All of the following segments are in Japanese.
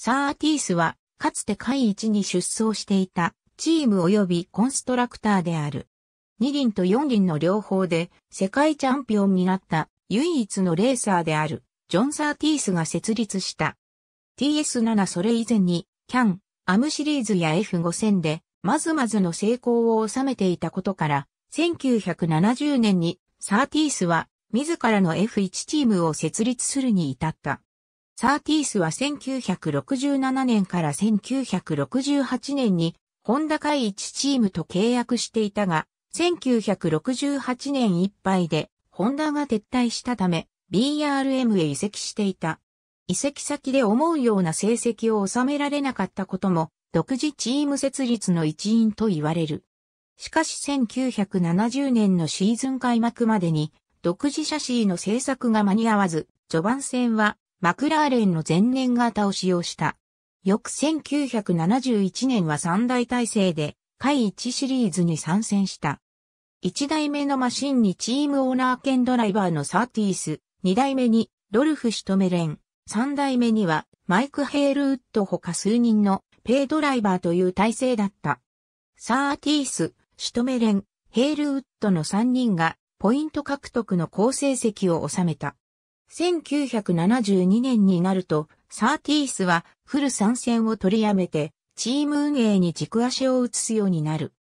サーティースは、かつて下位に出走していた、チーム及びコンストラクターである。二輪と四輪の両方で、世界チャンピオンになった、唯一のレーサーである、ジョン・サーティースが設立した。TS7 それ以前に、CAN、AM シリーズや F5000 で、まずまずの成功を収めていたことから、1970年に、サーティースは、自らの F1 チームを設立するに至った。サーティースは1967年から1968年に、ホンダ会一チームと契約していたが、1968年いっぱいで、ホンダが撤退したため、BRM へ移籍していた。移籍先で思うような成績を収められなかったことも、独自チーム設立の一因と言われる。しかし1970年のシーズン開幕までに、独自シャシーの制作が間に合わず、序盤戦はマクラーレンの前年型を使用した。翌1971年は三大体制で、下1シリーズに参戦した。1代目のマシンにチームオーナー兼ドライバーのサーティース、2代目にドルフ・シュトメレン、3代目にはマイク・ヘールウッド他数人のペイドライバーという体制だった。サーティース、シュトメレン、ヘールウッドの3人がポイント獲得の好成績を収めた。1972年になると、サーティースはフル参戦を取りやめて、チーム運営に軸足を移すようになる。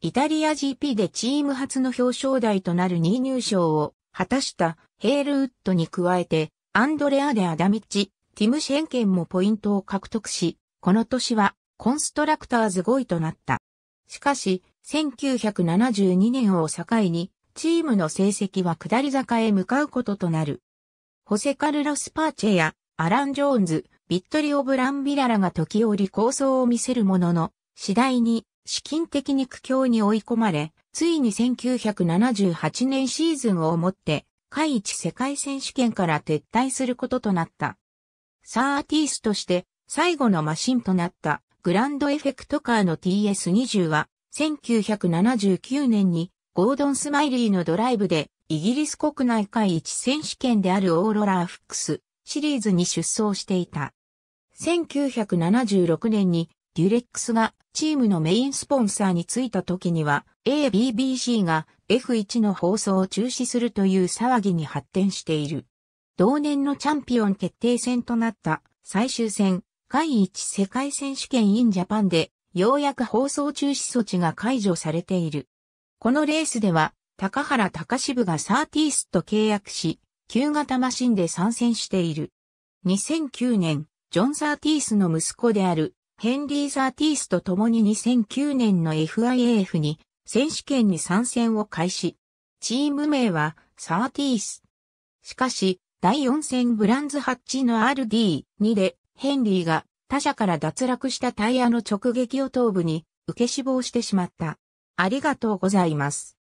イタリア GP でチーム初の表彰台となる2位入賞を果たしたヘールウッドに加えて、アンドレア・デ・アダミッチ、ティム・シェンケンもポイントを獲得し、この年はコンストラクターズ5位となった。しかし、1972年を境に、チームの成績は下り坂へ向かうこととなる。ホセカルロス・パーチェやアラン・ジョーンズ、ビットリオ・ブランビララが時折構想を見せるものの、次第に資金的に苦境に追い込まれ、ついに1978年シーズンをもって、海一世界選手権から撤退することとなった。サーアティースとして最後のマシンとなったグランドエフェクトカーの TS20 は1979年にゴードン・スマイリーのドライブでイギリス国内会一選手権であるオーロラーフックスシリーズに出走していた。1976年にデュレックスがチームのメインスポンサーについた時には ABBC が F1 の放送を中止するという騒ぎに発展している。同年のチャンピオン決定戦となった最終戦、会一世界選手権 in ジャパンでようやく放送中止措置が解除されている。このレースでは高原高支部がサーティースと契約し、旧型マシンで参戦している。2009年、ジョン・サーティースの息子である、ヘンリー・サーティースと共に2009年の FIAF に、選手権に参戦を開始。チーム名は、サーティース。しかし、第4戦ブランズハッチの RD2 で、ヘンリーが他社から脱落したタイヤの直撃を頭部に受け死亡してしまった。ありがとうございます。